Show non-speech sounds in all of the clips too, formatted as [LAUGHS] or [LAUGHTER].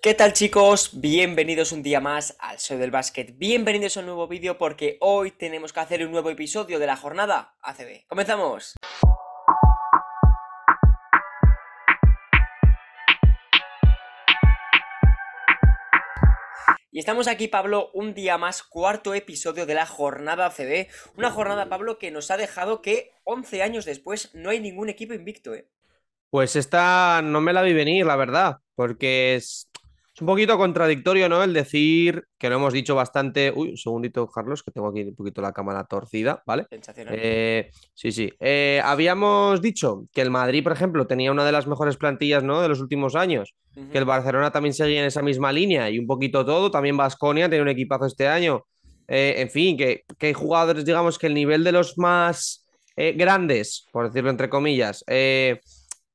¿Qué tal chicos? Bienvenidos un día más al Show del Básquet. Bienvenidos a un nuevo vídeo porque hoy tenemos que hacer un nuevo episodio de la jornada ACB. ¡Comenzamos! Y estamos aquí, Pablo, un día más, cuarto episodio de la jornada ACB. Una jornada, Pablo, que nos ha dejado que 11 años después no hay ningún equipo invicto, ¿eh? Pues esta no me la vi venir, la verdad, porque es es un poquito contradictorio, ¿no? El decir, que lo hemos dicho bastante. Uy, un segundito, Carlos, que tengo aquí un poquito la cámara torcida, ¿vale? Eh, sí, sí. Eh, habíamos dicho que el Madrid, por ejemplo, tenía una de las mejores plantillas, ¿no? De los últimos años. Que el Barcelona también seguía en esa misma línea y un poquito todo. También Vasconia tiene un equipazo este año. Eh, en fin, que, que, hay jugadores, digamos, que el nivel de los más grandes, por decirlo entre comillas,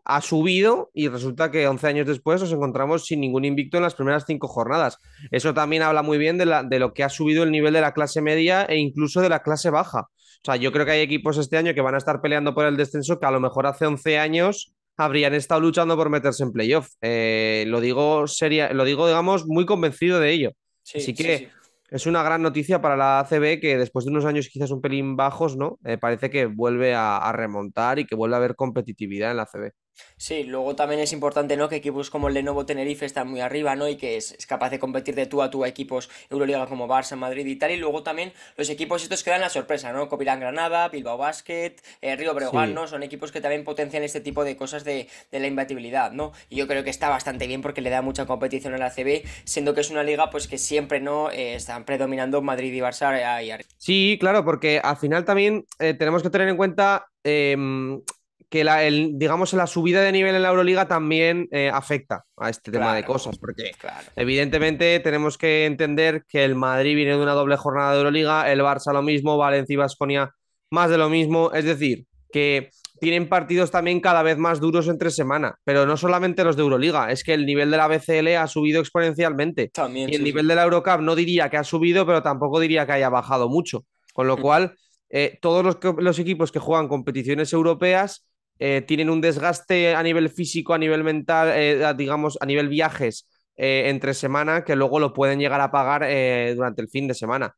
ha subido y resulta que 11 años después nos encontramos sin ningún invicto en las primeras cinco jornadas. Eso también habla muy bien de, lo que ha subido el nivel de la clase media e incluso de la clase baja. O sea, yo creo que hay equipos este año que van a estar peleando por el descenso que a lo mejor hace 11 años habrían estado luchando por meterse en playoff. Eh, lo, digo lo digo, digamos, muy convencido de ello. Así que es una gran noticia para la ACB que después de unos años quizás un pelín bajos, ¿no? Eh, parece que vuelve a, a remontar y que vuelve a haber competitividad en la ACB. Sí, luego también es importante, ¿no? Que equipos como el Lenovo Tenerife están muy arriba, ¿no? Y que es, capaz de competir de tú a tú a equipos Euroliga como Barça, Madrid y tal. Y luego también los equipos estos que dan la sorpresa, ¿no? Copilán Granada, Bilbao Basket, eh, Río Breogán, ¿no? Son equipos que también potencian este tipo de cosas de, la imbatibilidad, ¿no? Y yo creo que está bastante bien porque le da mucha competición a la CB, siendo que es una liga pues que siempre, ¿no? Eh, están predominando Madrid y Barça eh, Sí, claro, porque al final también tenemos que tener en cuenta em, que la, el, la subida de nivel en la Euroliga también eh, afecta a este tema de cosas, porque evidentemente tenemos que entender que el Madrid viene de una doble jornada de Euroliga, el Barça lo mismo, Valencia y Vasconia más de lo mismo, es decir, que tienen partidos también cada vez más duros entre semana, pero no solamente los de Euroliga, es que el nivel de la BCL ha subido exponencialmente. y el nivel de la Eurocup no diría que ha subido, pero tampoco diría que haya bajado mucho, con lo mm. cual... Eh, todos los equipos que juegan competiciones europeas eh, tienen un desgaste a nivel físico, a nivel mental, eh, digamos, a nivel viajes eh, entre semana, que luego lo pueden llegar a pagar durante el fin de semana.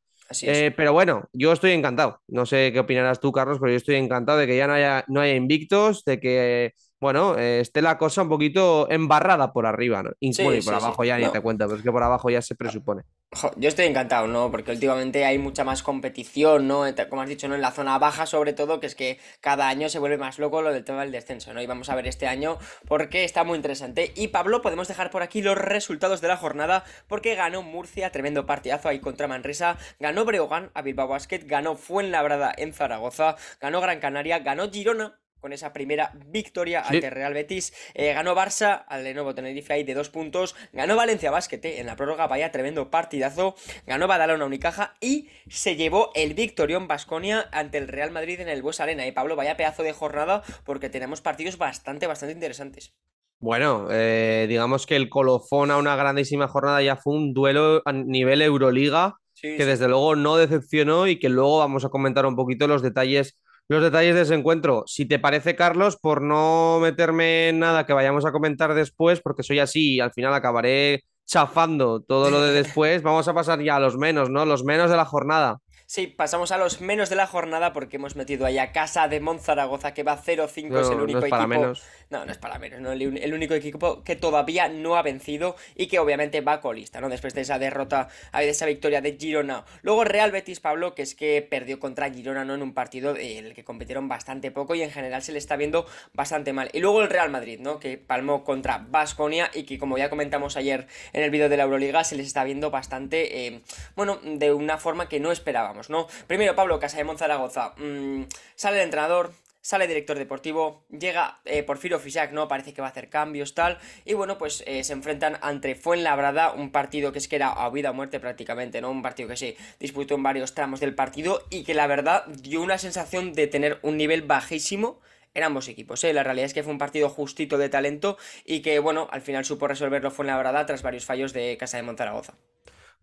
pero bueno, yo estoy encantado. No sé qué opinarás tú, Carlos, pero yo estoy encantado de que ya no haya, no haya invictos, de que bueno, eh, esté la cosa un poquito embarrada por arriba, ¿no? por abajo ya ni te cuento, pero es que por abajo ya se presupone. Yo estoy encantado, ¿no? Porque últimamente hay mucha más competición, ¿no? Eh, como has dicho, ¿no? En la zona baja, sobre todo, que es que cada año se vuelve más loco lo del tema del descenso, ¿no? Y vamos a ver este año porque está muy interesante. Y Pablo, podemos dejar por aquí los resultados de la jornada porque ganó Murcia, tremendo partidazo ahí contra Manresa, ganó Breogán a Bilbao Basket, ganó Fuenlabrada en Zaragoza, ganó Gran Canaria, ganó Girona con esa primera victoria ante Real Betis. Eh, ganó Barça al Lenovo Tenerife ahí de dos puntos. Ganó Valencia Basket eh, en la prórroga, vaya tremendo partidazo. Ganó Badalona Unicaja y se llevó el Victorión Basconia ante el Real Madrid en el Bues Arena. Y eh, Pablo, vaya pedazo de jornada porque tenemos partidos bastante, bastante interesantes. Bueno, digamos que el colofón a una grandísima jornada ya fue un duelo a nivel Euroliga, que desde luego no decepcionó y que luego vamos a comentar un poquito los detalles los detalles de ese encuentro. Si te parece, Carlos, por no meterme en nada que vayamos a comentar después, porque soy así y al final acabaré chafando todo lo de después, [LAUGHS] vamos a pasar ya a los menos, ¿no? Los menos de la jornada. Sí, pasamos a los menos de la jornada porque hemos metido ahí a casa de Monzaragoza que va 0-5, es el único equipo. Menos. No, no es para menos, El, único equipo que todavía no ha vencido y que obviamente va colista, ¿no? Después de esa derrota, de esa victoria de Girona. Luego Real Betis Pablo, que es que perdió contra Girona, ¿no? En un partido en el que compitieron bastante poco y en general se le está viendo bastante mal. Y luego el Real Madrid, ¿no? Que palmó contra Basconia y que, como ya comentamos ayer en el vídeo de la Euroliga, se les está viendo bastante, eh, bueno, de una forma que no esperábamos. ¿no? Primero, Pablo Casa Zaragoza. Monzaragoza, mm, sale el entrenador, sale director deportivo, llega eh, Porfirio Fisac, ¿no? Parece que va a hacer cambios, tal. Y bueno, pues eh, se enfrentan ante Fuenlabrada, un partido que es que era a vida o muerte prácticamente, ¿no? Un partido que se disputó en varios tramos del partido y que la verdad dio una sensación de tener un nivel bajísimo en ambos equipos. ¿eh? La realidad es que fue un partido justito de talento y que, bueno, al final supo resolverlo Fuenlabrada tras varios fallos de Casa de Monzaragoza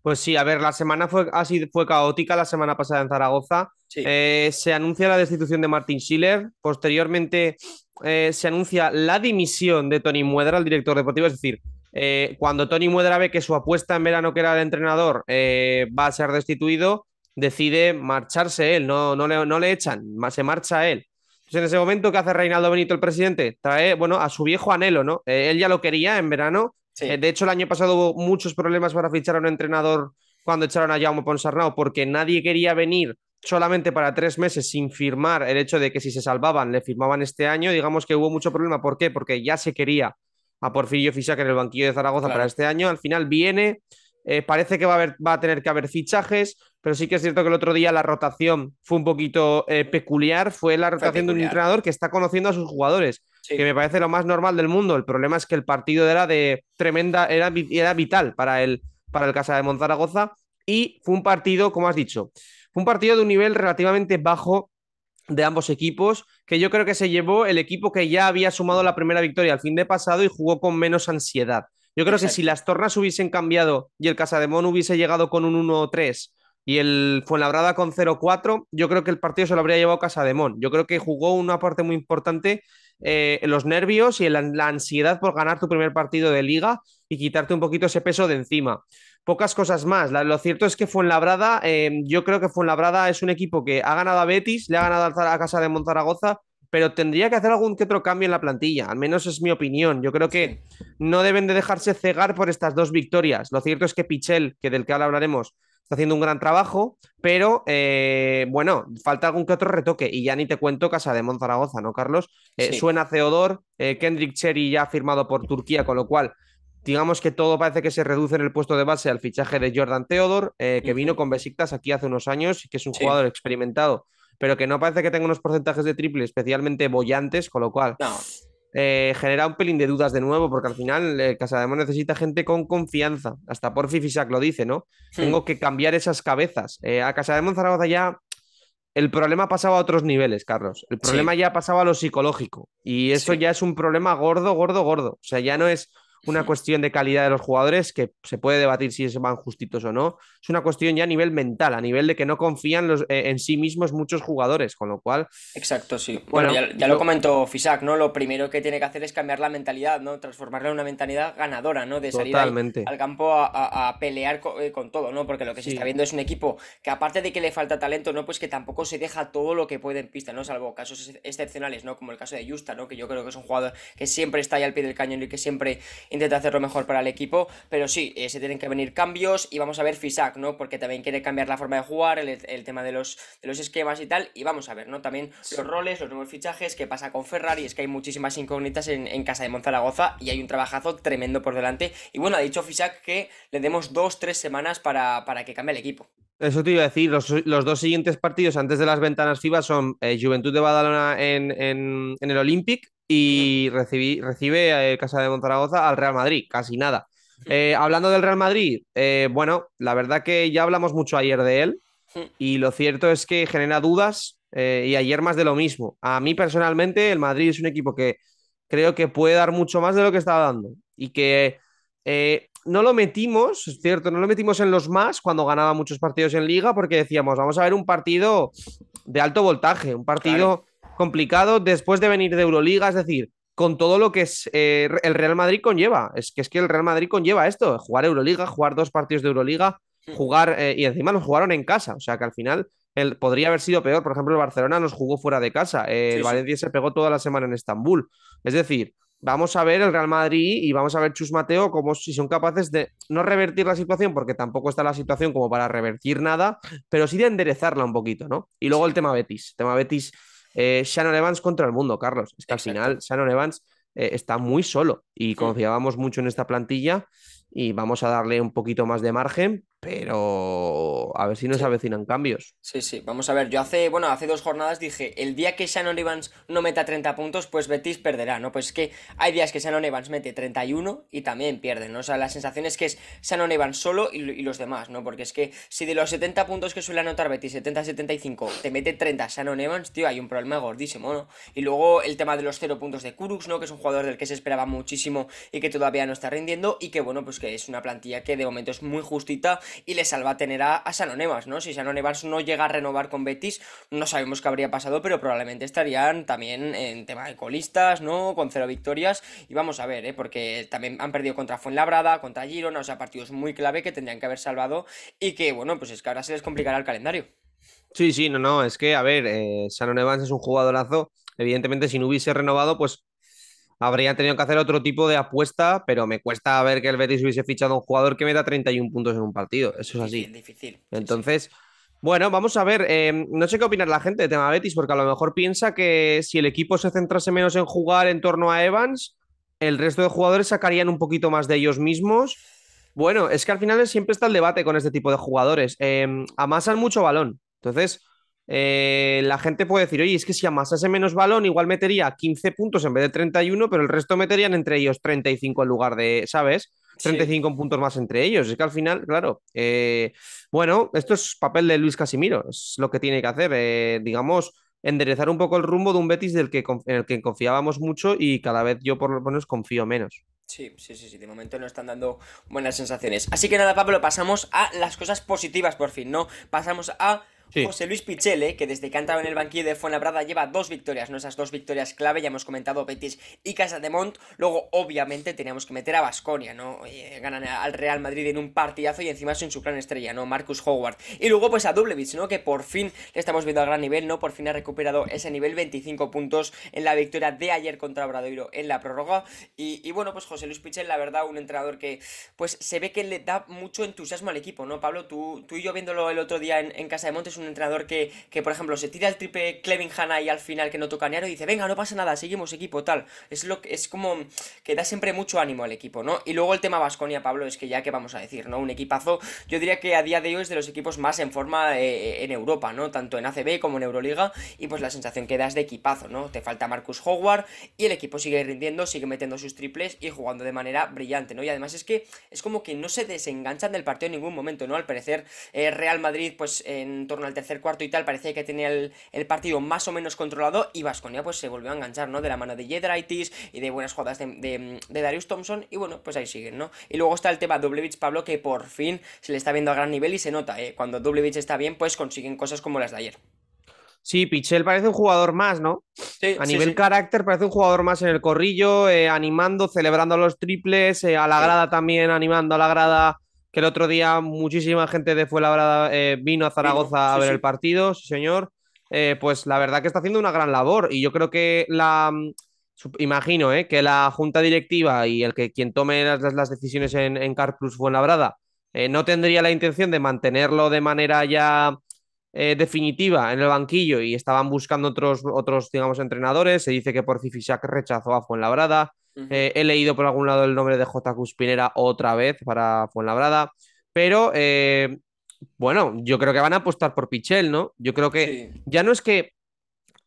pues sí, a ver, la semana fue, así fue caótica la semana pasada en Zaragoza. Eh, se anuncia la destitución de Martin Schiller, posteriormente eh, se anuncia la dimisión de Tony Muedra, el director deportivo, es decir, eh, cuando Tony Muedra ve que su apuesta en verano que era el entrenador va a ser destituido, decide marcharse él, no, no, le, no le echan, se marcha él. Entonces, en ese momento, ¿qué hace Reinaldo Benito, el presidente? Trae, bueno, a su viejo anhelo, ¿no? él ya lo quería en verano, eh, de hecho, el año pasado hubo muchos problemas para fichar a un entrenador cuando echaron a Jaume Ponsarnau, porque nadie quería venir solamente para tres meses sin firmar el hecho de que si se salvaban, le firmaban este año. Digamos que hubo mucho problema. ¿Por qué? Porque ya se quería a Porfirio Fisac en el banquillo de Zaragoza para este año. Al final viene, eh, parece que va a, tener que haber fichajes, pero sí que es cierto que el otro día la rotación fue un poquito eh, peculiar. Fue la rotación de un entrenador que está conociendo a sus jugadores que me parece lo más normal del mundo. El problema es que el partido era de tremenda, era, era vital para el, para el Casa de Monzaragoza y fue un partido, como has dicho, fue un partido de un nivel relativamente bajo de ambos equipos, que yo creo que se llevó el equipo que ya había sumado la primera victoria al fin de pasado y jugó con menos ansiedad. Yo creo que si las tornas hubiesen cambiado y el Casa Casademón hubiese llegado con un 1-3 y el Fuenlabrada con 0-4, yo creo que el partido se lo habría llevado Casademón. Yo creo que jugó una parte muy importante eh, los nervios y la, ansiedad por ganar tu primer partido de liga y quitarte un poquito ese peso de encima. Pocas cosas más. Lo cierto es que Fuenlabrada, em, yo creo que Fuenlabrada es un equipo que ha ganado a Betis, le ha ganado a Casa de Montaragoza, pero tendría que hacer algún que otro cambio en la plantilla, al menos es mi opinión. Yo creo que no deben de dejarse cegar por estas dos victorias. Lo cierto es que Pichel, que del que ahora hablaremos, está haciendo un gran trabajo, pero eh, bueno, falta algún que otro retoque. Y ya ni te cuento Casa de Monzaragoza, ¿no, Carlos? Eh, suena Theodor, eh, Kendrick Cherry ya firmado por Turquía, con lo cual digamos que todo parece que se reduce en el puesto de base al fichaje de Jordan Theodor, que vino con Besiktas aquí hace unos años y que es un jugador experimentado, pero que no parece que tenga unos porcentajes de triple especialmente bollantes, con lo cual eh, genera un pelín de dudas de nuevo, porque al final Casa eh, de Casademón necesita gente con confianza. Hasta por Fisac lo dice, ¿no? Tengo que cambiar esas cabezas. Eh, a de Zaragoza ya el problema ha pasado a otros niveles, Carlos. El problema ya ha pasado a lo psicológico. Y eso ya es un problema gordo, gordo, gordo. O sea, ya no es una cuestión de calidad de los jugadores que se puede debatir si se van justitos o no. Es una cuestión ya a nivel mental, a nivel de que no confían los, eh, en sí mismos muchos jugadores, con lo cual. Exacto, sí. Bueno, ya, lo... comentó Fisac, ¿no? Lo primero que tiene que hacer es cambiar la mentalidad, ¿no? Transformarla en una mentalidad ganadora, ¿no? De salir al campo a, pelear eh, con, todo, ¿no? Porque lo que se está viendo es un equipo que, aparte de que le falta talento, ¿no? Pues que tampoco se deja todo lo que puede en pista, ¿no? Salvo casos excepcionales, ¿no? Como el caso de Justa, ¿no? Que yo creo que es un jugador que siempre está ahí al pie del cañón y que siempre intenta hacerlo mejor para el equipo, pero sí, eh, se tienen que venir cambios y vamos a ver Fisac, ¿no? Porque también quiere cambiar la forma de jugar, el, tema de los, de los esquemas y tal, y vamos a ver, ¿no? También los roles, los nuevos fichajes, qué pasa con Ferrari, es que hay muchísimas incógnitas en, casa de Monzaragoza y hay un trabajazo tremendo por delante, y bueno, ha dicho Fisac que le demos dos, tres semanas para, para que cambie el equipo. Eso te iba a decir, los, dos siguientes partidos antes de las ventanas FIBA son eh, Juventud de Badalona en, el Olympic y recibí, recibe Casa de Montaragoza al Real Madrid, casi nada. Eh, hablando del Real Madrid, eh, bueno, la verdad que ya hablamos mucho ayer de él y lo cierto es que genera dudas y ayer más de lo mismo. A mí personalmente el Madrid es un equipo que creo que puede dar mucho más de lo que está dando y que no lo metimos, es cierto, no lo metimos en los más cuando ganaba muchos partidos en liga porque decíamos, vamos a ver un partido de alto voltaje, un partido complicado después de venir de Euroliga, es decir, con todo lo que es, eh, el Real Madrid conlleva. Es que es que el Real Madrid conlleva esto, jugar Euroliga, jugar dos partidos de Euroliga, mm. jugar eh, y encima nos jugaron en casa, o sea que al final el, podría haber sido peor. Por ejemplo, el Barcelona nos jugó fuera de casa, eh, el Valencia se pegó toda la semana en Estambul. Es decir, vamos a ver el Real Madrid y vamos a ver Chus Mateo como si son capaces de no revertir la situación, porque tampoco está la situación como para revertir nada, pero sí de enderezarla un poquito, ¿no? Y luego el tema Betis. tema Betis, Shannon eh, Evans contra el mundo, Carlos. Es que al final Shannon Evans eh, está muy solo y confiábamos mucho en esta plantilla y vamos a darle un poquito más de margen pero a ver si nos avecinan cambios. Sí, sí, vamos a ver. Yo hace, bueno, hace dos jornadas dije, el día que Shannon Evans no meta 30 puntos, pues Betis perderá, ¿no? Pues es que hay días que Shannon Evans mete 31 y también pierde, ¿no? O sea, la sensación es que es Shannon Evans solo y, los demás, ¿no? Porque es que si de los 70 puntos que suele anotar Betis, 70-75, te mete 30 Shannon Evans, tío, hay un problema gordísimo, ¿no? Y luego el tema de los 0 puntos de Kurux, ¿no? Que es un jugador del que se esperaba muchísimo y que todavía no está rindiendo y que, bueno, pues que es una plantilla que de momento es muy justita y le salva a tener a, a Sanonevas, ¿no? Si Sanonevas no llega a renovar con Betis, no sabemos qué habría pasado, pero probablemente estarían también en tema de colistas, ¿no? Con cero victorias. Y vamos a ver, ¿eh? Porque también han perdido contra Fuenlabrada, contra Girona, o sea, partidos muy clave que tendrían que haber salvado y que, bueno, pues es que ahora se les complicará el calendario. Sí, sí, no, no, es que, a ver, eh, es un jugadorazo. Evidentemente, si no hubiese renovado, pues Habría tenido que hacer otro tipo de apuesta, pero me cuesta ver que el Betis hubiese fichado a un jugador que me da 31 puntos en un partido. Eso es así. Difícil. Entonces, bueno, vamos a ver. Em, no sé qué opinar la gente de tema Betis, porque a lo mejor piensa que si el equipo se centrase menos en jugar en torno a Evans, el resto de jugadores sacarían un poquito más de ellos mismos. Bueno, es que al final siempre está el debate con este tipo de jugadores. Em, amasan mucho balón. Entonces, eh, la gente puede decir, oye, es que si amasase menos balón, igual metería 15 puntos en vez de 31, pero el resto meterían entre ellos 35 en lugar de, ¿sabes? 35 puntos más entre ellos. Es que al final, claro, eh, bueno, esto es papel de Luis Casimiro, es lo que tiene que hacer, eh, digamos, enderezar un poco el rumbo de un Betis del que, en el que confiábamos mucho y cada vez yo por lo menos confío menos. Sí, sí, sí, sí, de momento no están dando buenas sensaciones. Así que nada, Pablo, pasamos a las cosas positivas por fin, ¿no? Pasamos a José Luis Pichele, que desde que ha entrado en el banquillo de Fuenlabrada lleva dos victorias, ¿no? Esas dos victorias clave, ya hemos comentado Betis y Casa de Mont. Luego, obviamente, teníamos que meter a Basconia, ¿no? Eh, ganan al Real Madrid en un partidazo y encima sin su gran estrella, ¿no? Marcus Howard. Y luego, pues a Dublevich, ¿no? Que por fin que estamos viendo a gran nivel, ¿no? Por fin ha recuperado ese nivel, 25 puntos en la victoria de ayer contra Bradoiro en la prórroga. Y, bueno, pues José Luis Pichel, la verdad, un entrenador que, pues se ve que le da mucho entusiasmo al equipo, ¿no? Pablo, tú, tú y yo viéndolo el otro día en, Casa de Mont, es un un entrenador que, que, por ejemplo, se tira el triple Clevin Hanna y al final que no toca ni aro y dice, venga, no pasa nada, seguimos equipo, tal. Es, lo, que es como que da siempre mucho ánimo al equipo, ¿no? Y luego el tema Vasconia, Pablo, es que ya que vamos a decir, ¿no? Un equipazo, yo diría que a día de hoy es de los equipos más en forma eh, eh, en Europa, ¿no? Tanto en ACB como en Euroliga, y pues la sensación que das de equipazo, ¿no? Te falta Marcus Howard y el equipo sigue rindiendo, sigue metiendo sus triples y jugando de manera brillante, ¿no? Y además es que es como que no se desenganchan del partido en ningún momento, ¿no? Al parecer, eh, Real Madrid, pues en torno al tercer cuarto y tal parecía que tenía el, partido más o menos controlado y Vasconia pues se volvió a enganchar, ¿no? De la mano de Jedraitis y de buenas jugadas de, Darius Thompson y bueno, pues ahí siguen, ¿no? Y luego está el tema wibich Pablo que por fin se le está viendo a gran nivel y se nota, ¿eh? Cuando Doblevich está bien pues consiguen cosas como las de ayer. Sí, Pichel parece un jugador más, ¿no? a nivel carácter parece un jugador más en el corrillo, eh, animando, celebrando los triples, eh, a la grada también, animando a la grada que el otro día muchísima gente de Fuenlabrada eh, vino a Zaragoza a ver el partido, sí señor, eh, pues la verdad que está haciendo una gran labor y yo creo que la, mm, imagino eh, que la junta directiva y el que quien tome las, decisiones en, Carplus Car Plus Fuenlabrada no tendría la intención de mantenerlo de manera ya definitiva en el banquillo y estaban buscando otros, otros digamos, entrenadores. Se dice que por Cifisac rechazó a Fuenlabrada, eh, he leído por algún lado el nombre de J. Cuspinera otra vez para Fuenlabrada, pero eh, bueno, yo creo que van a apostar por Pichel, ¿no? Yo creo que ya no es que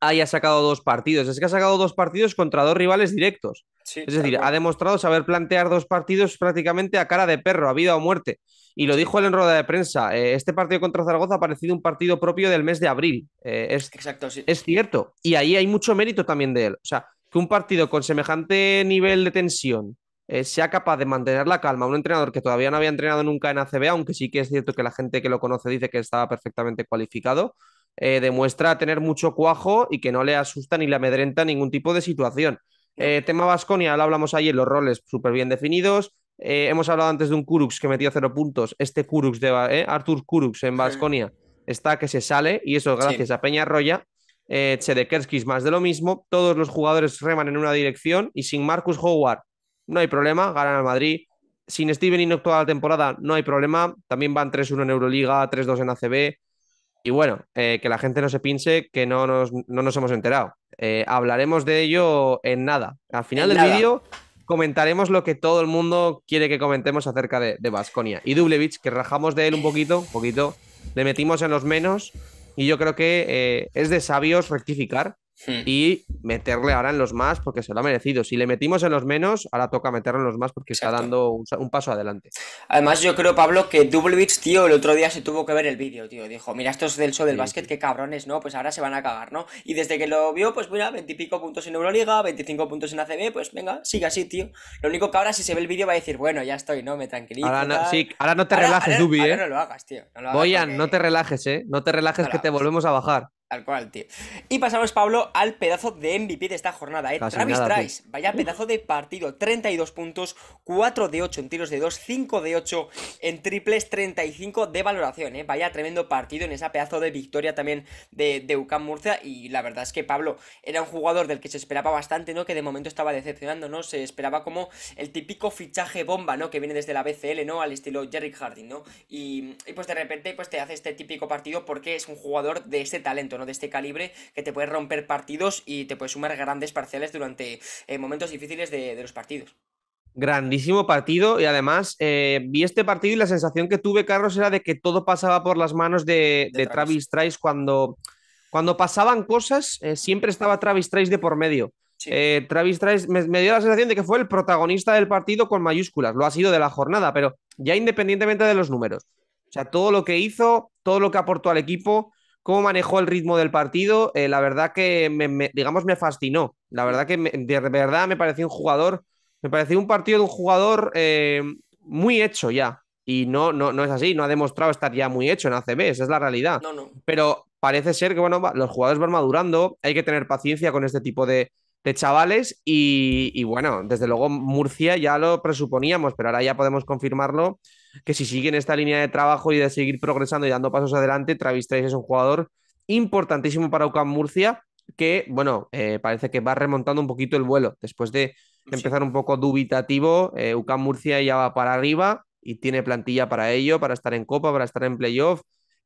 haya sacado dos partidos, es que ha sacado dos partidos contra dos rivales directos. es decir, ha demostrado saber plantear dos partidos prácticamente a cara de perro, a vida o muerte. Y lo dijo él en rueda de prensa, eh, este partido contra Zaragoza ha parecido un partido propio del mes de abril. es, Exacto, es cierto. Y ahí hay mucho mérito también de él. O sea, que un partido con semejante nivel de tensión eh, sea capaz de mantener la calma, un entrenador que todavía no había entrenado nunca en ACB, aunque sí que es cierto que la gente que lo conoce dice que estaba perfectamente cualificado, eh, demuestra tener mucho cuajo y que no le asusta ni le amedrenta ningún tipo de situación. Eh, tema Vasconia, lo hablamos ayer, los roles súper bien definidos. hemos hablado antes de un Kurux que metió cero puntos. Este Kurux de Arthur Kurux en Vasconia está que se sale y eso gracias a Peña Roya eh, es más de lo mismo, todos los jugadores reman en una dirección y sin Marcus Howard no hay problema, ganan al Madrid. Sin Steven no toda la temporada no hay problema, también van 3-1 en Euroliga, 3-2 en ACB. Y bueno, eh, que la gente no se pinche que no nos, no nos hemos enterado. Eh, hablaremos de ello en nada. Al final del vídeo comentaremos lo que todo el mundo quiere que comentemos acerca de Vasconia. y Dublevich, que rajamos de él un poquito, un poquito, le metimos en los menos, y yo creo que eh, es de sabios rectificar Hmm. y meterle ahora en los más porque se lo ha merecido. Si le metimos en los menos, ahora toca meterlo en los más porque está dando un, paso adelante. Además, yo creo, Pablo, que Dublevich, tío, el otro día se tuvo que ver el vídeo, tío. Dijo, mira, estos del show del básquet, qué cabrones, ¿no? Pues ahora se van a cagar, ¿no? Y desde que lo vio, pues mira, veintipico puntos en Euroliga, 25 puntos en ACB, pues venga, sigue así, tío. Lo único que ahora, si se ve el vídeo, va a decir, bueno, ya estoy, ¿no? Me tranquilizo. Ahora no, te relajes, Dubi, ahora ¿eh? no lo hagas, tío. No no te relajes, ¿eh? No te relajes que te volvemos a bajar al cual, tío. Y pasamos, Pablo, al pedazo de MVP de esta jornada, ¿eh? Travis Trice, vaya pedazo de partido. 32 puntos, 4 de 8 en tiros de 2, 5 de 8 en triples, 35 de valoración, ¿eh? Vaya tremendo partido en esa pedazo de victoria también de, de Murcia. Y la verdad es que Pablo era un jugador del que se esperaba bastante, ¿no? Que de momento estaba decepcionando, ¿no? Se esperaba como el típico fichaje bomba, ¿no? Que viene desde la BCL, ¿no? Al estilo Jerry Harding, ¿no? Y, y pues de repente pues te hace este típico partido porque es un jugador de ese talento, de este calibre que te puede romper partidos y te puede sumar grandes parciales durante eh, momentos difíciles de, los partidos. Grandísimo partido y además eh, vi este partido y la sensación que tuve, Carlos, era de que todo pasaba por las manos de, Travis Trice. Cuando, cuando pasaban cosas, eh, siempre estaba Travis Trice de por medio. Travis Trice me, dio la sensación de que fue el protagonista del partido con mayúsculas, lo ha sido de la jornada, pero ya independientemente de los números. O sea, todo lo que hizo, todo lo que aportó al equipo, cómo manejó el ritmo del partido, eh, la verdad que, me, digamos, me fascinó. La verdad que de verdad me pareció un jugador, me pareció un partido de un jugador eh, muy hecho ya. Y no, no, no es así, no ha demostrado estar ya muy hecho en ACB, esa es la realidad. Pero parece ser que, bueno, los jugadores van madurando, hay que tener paciencia con este tipo de, chavales y, y, bueno, desde luego Murcia ya lo presuponíamos, pero ahora ya podemos confirmarlo que si siguen esta línea de trabajo y de seguir progresando y dando pasos adelante, Travis es un jugador importantísimo para UCAM Murcia, que, bueno, eh, parece que va remontando un poquito el vuelo. Después de empezar un poco dubitativo, eh, UCAM Murcia ya va para arriba y tiene plantilla para ello, para estar en Copa, para estar en Playoff,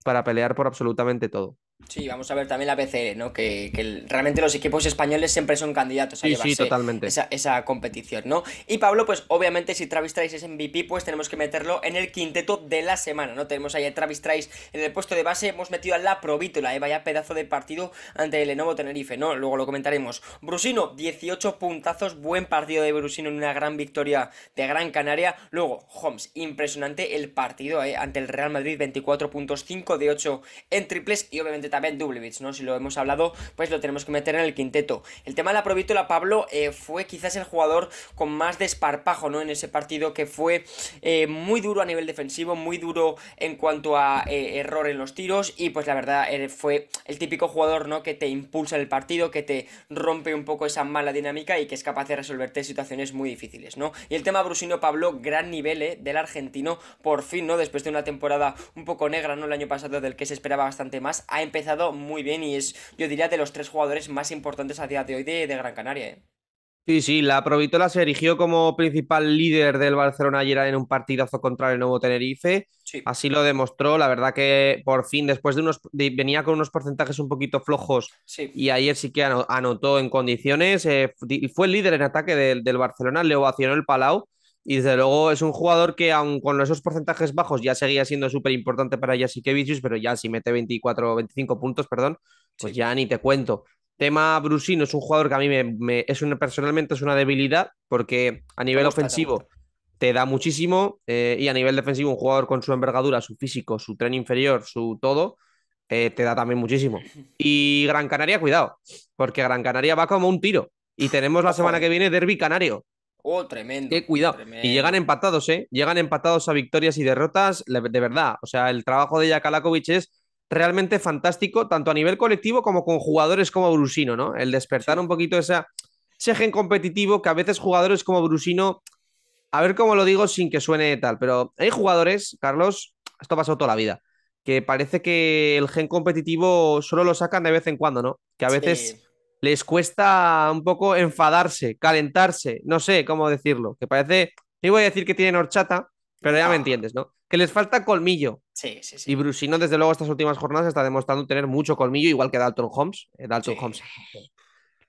para pelear por absolutamente todo. Sí, vamos a ver también la pc ¿no? Que, realmente los equipos españoles siempre son candidatos a llevarse totalmente. Esa, esa, competición, ¿no? Y Pablo, pues obviamente si Travis Trice es MVP, pues tenemos que meterlo en el quinteto de la semana, ¿no? Tenemos ahí a Travis Trice en el puesto de base, hemos metido a la provítula, ¿eh? Vaya pedazo de partido ante el Lenovo Tenerife, ¿no? Luego lo comentaremos. Brusino, 18 puntazos, buen partido de Brusino en una gran victoria de Gran Canaria. Luego, Holmes, impresionante el partido, ¿eh? Ante el Real Madrid, 24.5 de 8 en triples y obviamente también Dublevich, ¿no? Si lo hemos hablado, pues lo tenemos que meter en el quinteto. El tema de la Pablo, eh, fue quizás el jugador con más desparpajo, ¿no? En ese partido que fue eh, muy duro a nivel defensivo, muy duro en cuanto a eh, error en los tiros y pues la verdad fue el típico jugador, ¿no? Que te impulsa el partido, que te rompe un poco esa mala dinámica y que es capaz de resolverte situaciones muy difíciles, ¿no? Y el tema Brusino, Pablo, gran nivel, Del argentino, por fin, ¿no? Después de una temporada un poco negra, ¿no? El año pasado del que se esperaba bastante más, ha empezado muy bien y es, yo diría, de los tres jugadores más importantes a día de hoy de, Gran Canaria. ¿eh? Sí, sí, la Provitola se erigió como principal líder del Barcelona ayer en un partidazo contra el nuevo Tenerife. Así lo demostró. La verdad que por fin, después de unos. venía con unos porcentajes un poquito flojos y ayer sí que anotó en condiciones. Eh, fue el líder en ataque del, del Barcelona, le ovacionó el Palau y desde luego es un jugador que, aun con esos porcentajes bajos, ya seguía siendo súper importante para Jasikevicius, pero ya si mete 24 o 25 puntos, perdón, pues ya ni te cuento. Tema Brusino es un jugador que a mí me, es una, personalmente es una debilidad, porque a nivel ofensivo te, da muchísimo eh, y a nivel defensivo un jugador con su envergadura, su físico, su tren inferior, su todo, eh, te da también muchísimo. [LAUGHS] Y Gran Canaria, cuidado, porque Gran Canaria va como un tiro. Y tenemos la semana eh. que viene Derby Canario. Oh, tremendo. Qué cuidado. Y llegan empatados, ¿eh? Llegan empatados a victorias y derrotas, de verdad. O sea, el trabajo de Yakalakovic es realmente fantástico, tanto a nivel colectivo como con jugadores como Brusino, ¿no? El despertar un poquito esa, ese gen competitivo que a veces jugadores como Brusino, a ver cómo lo digo sin que suene tal, pero hay jugadores, Carlos, esto ha pasado toda la vida, que parece que el gen competitivo solo lo sacan de vez en cuando, ¿no? Que a veces les cuesta un poco enfadarse, calentarse, no sé cómo decirlo, que parece, y voy a decir que tienen horchata, pero ya me ah. entiendes, ¿no? Que les falta colmillo. Sí, sí, sí. Y Brusino, desde luego, estas últimas jornadas está demostrando tener mucho colmillo, igual que Dalton Holmes. Eh, Dalton Holmes. Eh,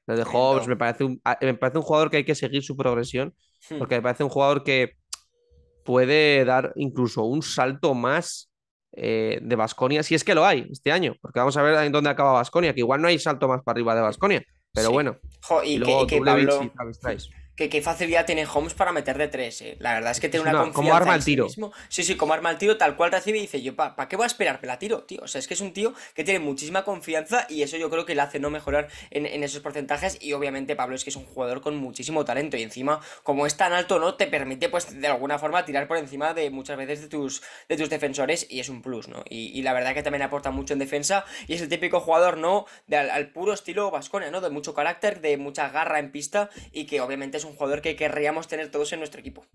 lo de Holmes me parece, ah, me parece un jugador que hay que seguir su progresión, hmm. porque me parece un jugador que puede dar incluso un salto más eh, de Basconia, si es que lo hay este año, porque vamos a ver en dónde acaba Basconia, que igual no hay salto más para arriba de Basconia, pero bueno. y, que qué facilidad tiene Holmes para meter de tres, eh. La verdad es que tiene una, confianza Como arma el tiro. Sí, sí, como arma el tiro, tal cual recibe y dice, yo, ¿para qué voy a esperar? Me la tiro, tío. O sea, es que es un tío que tiene muchísima confianza y eso yo creo que le hace no mejorar en, esos porcentajes. Y obviamente Pablo es que es un jugador con muchísimo talento y encima, como es tan alto, ¿no? Te permite, pues, de alguna forma tirar por encima de muchas veces de tus, de tus defensores y es un plus, ¿no? Y, la verdad que también aporta mucho en defensa y es el típico jugador, ¿no? De, al, puro estilo Vasconia, ¿no? De mucho carácter, de mucha garra en pista y que obviamente es un un jugador que querríamos tener todos en nuestro equipo.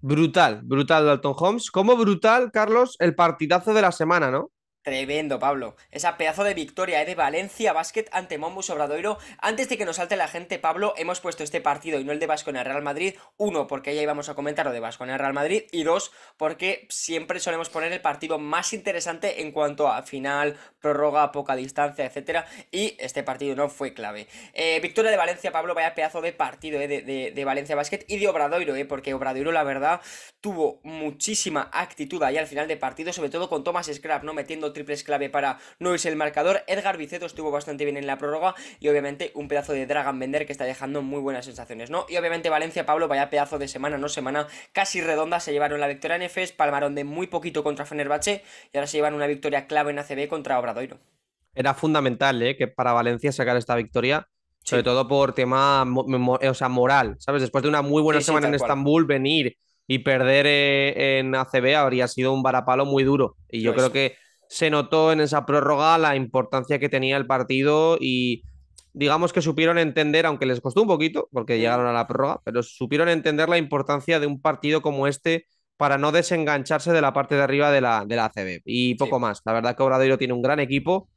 Brutal, brutal Dalton Holmes. Cómo brutal, Carlos, el partidazo de la semana, ¿no? Tremendo, Pablo. Esa pedazo de victoria eh, de Valencia Basket ante Mombus Obradoiro. Antes de que nos salte la gente, Pablo, hemos puesto este partido y no el de el Real Madrid. Uno, porque ya íbamos a comentar lo de el Real Madrid. Y dos, porque siempre solemos poner el partido más interesante en cuanto a final, prórroga, poca distancia, etcétera. Y este partido no fue clave. Eh, victoria de Valencia, Pablo, vaya pedazo de partido eh, de, Valencia Basket y de Obradoiro, porque Obradoiro, la verdad, tuvo muchísima actitud ahí al final de partido, sobre todo con Thomas Scrap, ¿no? Metiendo triples clave para no irse el marcador. Edgar Viceto estuvo bastante bien en la prórroga y obviamente un pedazo de Dragon Bender que está dejando muy buenas sensaciones, ¿no? Y obviamente Valencia, Pablo, vaya pedazo de semana, no semana casi redonda, se llevaron la victoria en EFES, palmaron de muy poquito contra Fenerbahce y ahora se llevan una victoria clave en ACB contra Obradoiro. Era fundamental, ¿eh? Que para Valencia sacar esta victoria. Sobre todo por tema o sea, moral, ¿sabes? Después de una muy buena semana en Estambul, venir y perder eh, en ACB habría sido un varapalo muy duro. Y yo creo que se notó en esa prórroga la importancia que tenía el partido y digamos que supieron entender, aunque les costó un poquito, porque llegaron a la prórroga, pero supieron entender la importancia de un partido como este para no desengancharse de la parte de arriba de la, de ACB. Y poco más. La verdad que Obradoiro tiene un gran equipo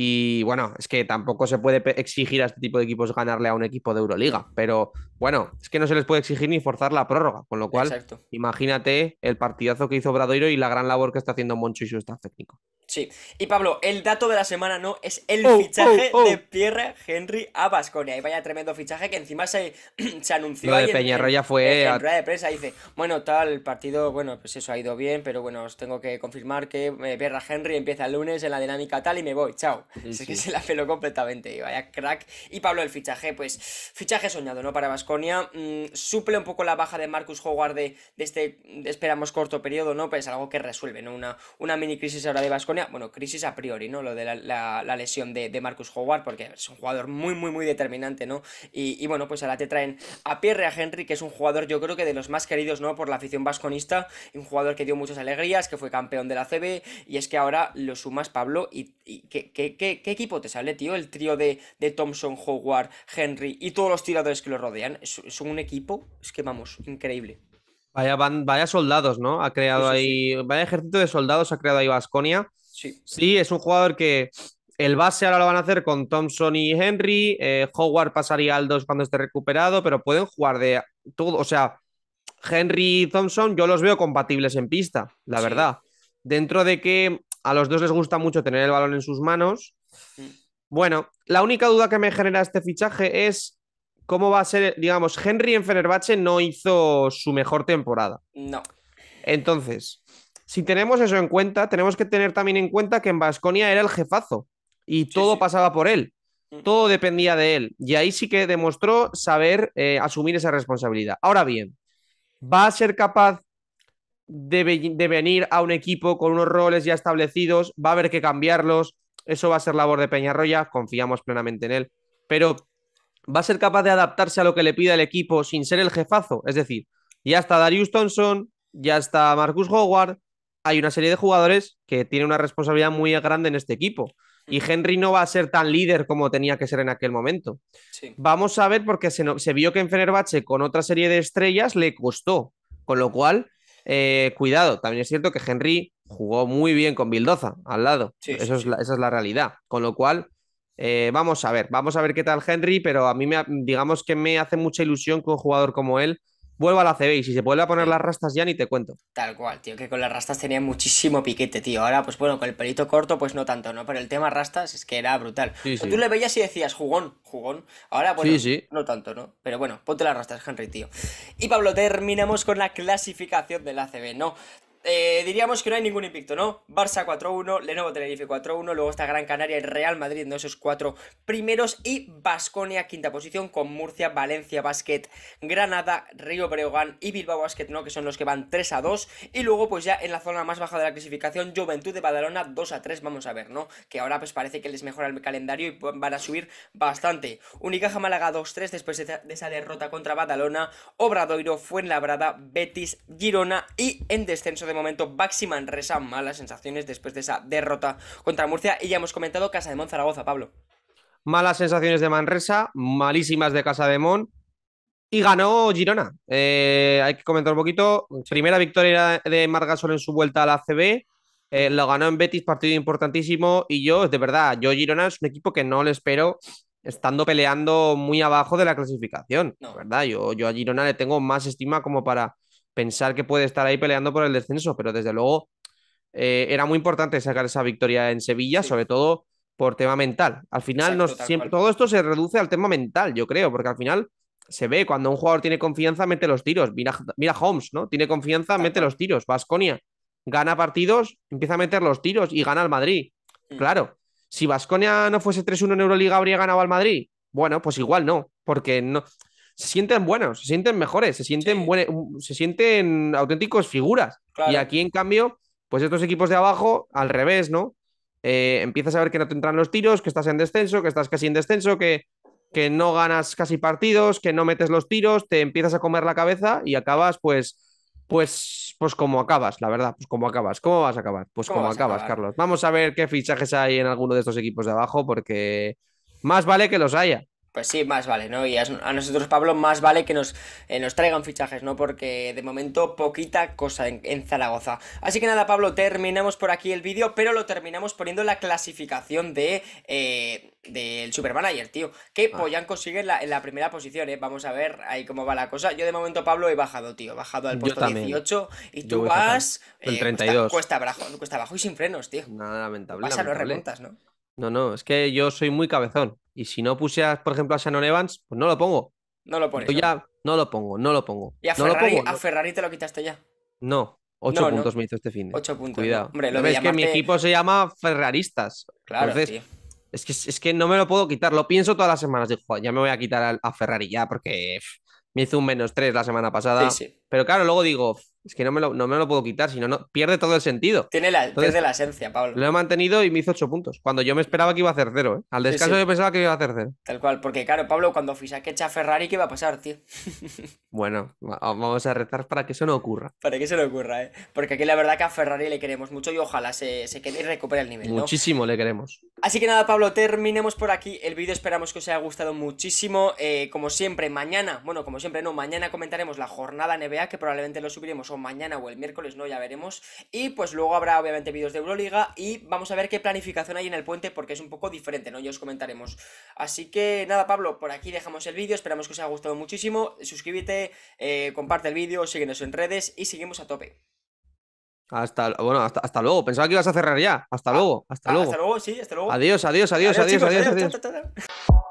y bueno, es que tampoco se puede exigir a este tipo de equipos ganarle a un equipo de Euroliga. Pero bueno, es que no se les puede exigir ni forzar la prórroga. Con lo cual, imagínate el partidazo que hizo Bradoiro y la gran labor que está haciendo Moncho y su staff técnico. Sí. Y Pablo, el dato de la semana no es el oh, fichaje oh, oh. de Pierre Henry a Basconia. Y vaya tremendo fichaje que encima se, [CLEARS THROAT] se anunció. Lo de Peñarroya fue. En, de prensa dice: Bueno, tal, el partido, bueno, pues eso ha ido bien, pero bueno, os tengo que confirmar que eh, Pierre Henry empieza el lunes en la dinámica tal y me voy. Chao. que se la peló completamente. Y vaya crack. Y Pablo, el fichaje, pues, fichaje soñado, ¿no? Para Basconia. Mm, suple un poco la baja de Marcus Howard de, este, esperamos, corto periodo, ¿no? Pues algo que resuelve, ¿no? Una, una mini crisis ahora de Basconia bueno, crisis a priori, ¿no? Lo de la, lesión de, Marcus Howard, porque es un jugador muy, muy, muy determinante, ¿no? Y, bueno, pues ahora te traen a Pierre a Henry, que es un jugador, yo creo que de los más queridos, ¿no? Por la afición vasconista, un jugador que dio muchas alegrías, que fue campeón de la CB, y es que ahora lo sumas, Pablo, y, ¿qué, equipo te sale, tío? El trío de, de, Thompson, Howard, Henry y todos los tiradores que lo rodean. Es, un equipo, es que vamos, increíble. Vaya, vaya soldados, ¿no? Ha creado ahí. Vaya ejército de soldados ha creado ahí Vasconia. Sí. es un jugador que el base ahora lo van a hacer con Thompson y Henry. Eh, Howard pasaría al 2 cuando esté recuperado, pero pueden jugar de todo. O sea, Henry y Thompson yo los veo compatibles en pista, la verdad. Dentro de que a los dos les gusta mucho tener el balón en sus manos. Bueno, la única duda que me genera este fichaje es cómo va a ser, digamos, Henry en Fenerbahce no hizo su mejor temporada. No. Entonces, si tenemos eso en cuenta, tenemos que tener también en cuenta que en Vasconia era el jefazo y todo pasaba por él. Todo dependía de él. Y ahí sí que demostró saber eh, asumir esa responsabilidad. Ahora bien, ¿va a ser capaz de, venir a un equipo con unos roles ya establecidos? ¿Va a haber que cambiarlos? Eso va a ser labor de Peñarroya, confiamos plenamente en él. Pero ¿va a ser capaz de adaptarse a lo que le pida el equipo sin ser el jefazo? Es decir, ya está Darius Thompson, ya está Marcus Howard, hay una serie de jugadores que tienen una responsabilidad muy grande en este equipo. Y mm. Henry no va a ser tan líder como tenía que ser en aquel momento. Vamos a ver, porque se, vio que en Fenerbahce con otra serie de estrellas le costó. Con lo cual, eh, cuidado. También es cierto que Henry jugó muy bien con Bildoza al lado. esa es la realidad. Con lo cual, eh, vamos a ver. Vamos a ver qué tal Henry, pero a mí, me, digamos que me hace mucha ilusión que un jugador como él Vuelvo a la CB y si se vuelve a poner las rastas ya ni te cuento. Tal cual, tío, que con las rastas tenía muchísimo piquete, tío. Ahora, pues bueno, con el pelito corto, pues no tanto, ¿no? Pero el tema rastas es que era brutal. Tú le veías y decías, jugón, jugón. Ahora, pues no tanto, ¿no? Pero bueno, ponte las rastas, Henry, tío. Y Pablo, terminamos con la clasificación del ACB, ¿no? Eh, diríamos que no hay ningún invicto, ¿no? Barça 4-1, Lenovo Tenerife 4-1, luego está Gran Canaria y Real Madrid, en Esos cuatro primeros y Basconia, quinta posición, con Murcia, Valencia Basket, Granada, Río Breogán y Bilbao Basket, ¿no? Que son los que van 3 2. Y luego, pues ya en la zona más baja de la clasificación, Juventud de Badalona 2 3, vamos a ver, ¿no? Que ahora pues parece que les mejora el calendario y van a subir bastante. Unicaja Málaga 2-3 después de esa derrota contra Badalona, Obradoiro, Fuenlabrada, Betis, Girona y en descenso de momento Baxi Manresa malas sensaciones después de esa derrota contra Murcia y ya hemos comentado Casa de Mon Zaragoza, Pablo. Malas sensaciones de Manresa, malísimas de Casa de Mon, y ganó Girona. Eh, hay que comentar un poquito. Primera victoria de Margasol en su vuelta a la CB. Eh, lo ganó en Betis, partido importantísimo. Y yo, de verdad, yo Girona es un equipo que no le espero estando peleando muy abajo de la clasificación. No. ¿Verdad? Yo, yo a Girona le tengo más estima como para pensar que puede estar ahí peleando por el descenso, pero desde luego eh, era muy importante sacar esa victoria en Sevilla, sobre todo por tema mental. Al final, todo esto se reduce al tema mental, yo creo, porque al final se ve cuando un jugador tiene confianza, mete los tiros. Mira, Holmes, ¿no? Tiene confianza, mete los tiros. Vasconia gana partidos, empieza a meter los tiros y gana al Madrid. Mm. Claro, si Vasconia no fuese 3-1 en Euroliga, habría ganado al Madrid. Bueno, pues igual no, porque no, se sienten buenos, se sienten mejores, se sienten, se sienten auténticos figuras. Y aquí, en cambio, pues estos equipos de abajo, al revés, ¿no? Eh, empiezas a ver que no te entran los tiros, que estás en descenso, que estás casi en descenso, que, que no ganas casi partidos, que no metes los tiros, te empiezas a comer la cabeza y acabas, pues, pues, pues como acabas, la verdad, pues como acabas. ¿Cómo vas a acabar? Pues como acabas, Carlos. Vamos a ver qué fichajes hay en alguno de estos equipos de abajo, porque más vale que los haya pues sí, más vale, ¿no? Y a, nosotros, Pablo, más vale que nos, eh, nos traigan fichajes, ¿no? Porque de momento poquita cosa en, Zaragoza. Así que nada, Pablo, terminamos por aquí el vídeo, pero lo terminamos poniendo la clasificación de... Eh, del Supermanager, tío. Que ah. Poyan consigue en la primera posición, ¿eh? Vamos a ver ahí cómo va la cosa. Yo de momento, Pablo, he bajado, tío. He bajado al puesto 18 y tú vas. El 32. Eh, cuesta, cuesta, abajo, y sin frenos, tío. Nada, lamentable. Vas a los remontas, ¿no? No, no, es que yo soy muy cabezón. Y si no puse, por ejemplo, a Shannon Evans, pues no lo pongo. No lo pones. ya no lo pongo, no lo pongo. Y a, Ferrari, pongo, a Ferrari te lo quitaste ya. No, ocho puntos me hizo este fin. Ocho puntos. Cuidado. Hombre, lo Es que mi equipo se llama Ferraristas. Claro, Es que, es que no me lo puedo quitar. Lo pienso todas las semanas. Digo, ya me voy a quitar a, Ferrari ya porque me hizo un menos tres la semana pasada. Sí, sí. Pero claro, luego digo, es que no me lo, no me lo puedo quitar, Sino no, pierde todo el sentido. Tiene la, esencia, Pablo. Lo he mantenido y me hizo 8 puntos. Cuando yo me esperaba que iba a hacer 0 ¿eh? Al descanso yo pensaba que iba a hacer cero. Tal cual, porque claro, Pablo, cuando que echa a Ferrari, ¿qué va a pasar, tío? [LAUGHS] bueno, vamos a rezar para que eso no ocurra. Para que eso no ocurra, ¿eh? Porque aquí la verdad que a Ferrari le queremos mucho y ojalá se, se quede y recupere el nivel. Muchísimo le queremos. Así que nada, Pablo, terminemos por aquí el vídeo. Esperamos que os haya gustado muchísimo. Eh, como siempre, mañana, bueno, como siempre, no, mañana comentaremos la jornada NBA que probablemente lo subiremos mañana o el miércoles, no, ya veremos. Y pues luego habrá obviamente vídeos de Euroliga y vamos a ver qué planificación hay en el puente porque es un poco diferente, ¿no? Ya os comentaremos. Así que nada, Pablo, por aquí dejamos el vídeo, esperamos que os haya gustado muchísimo. Suscríbete, eh, comparte el vídeo, síguenos en redes y seguimos a tope. Hasta, bueno, hasta, luego. Pensaba que ibas a cerrar ya. Hasta ah, luego. Hasta ah, luego. sí, hasta luego. Adiós, adiós, adiós, adiós, adiós.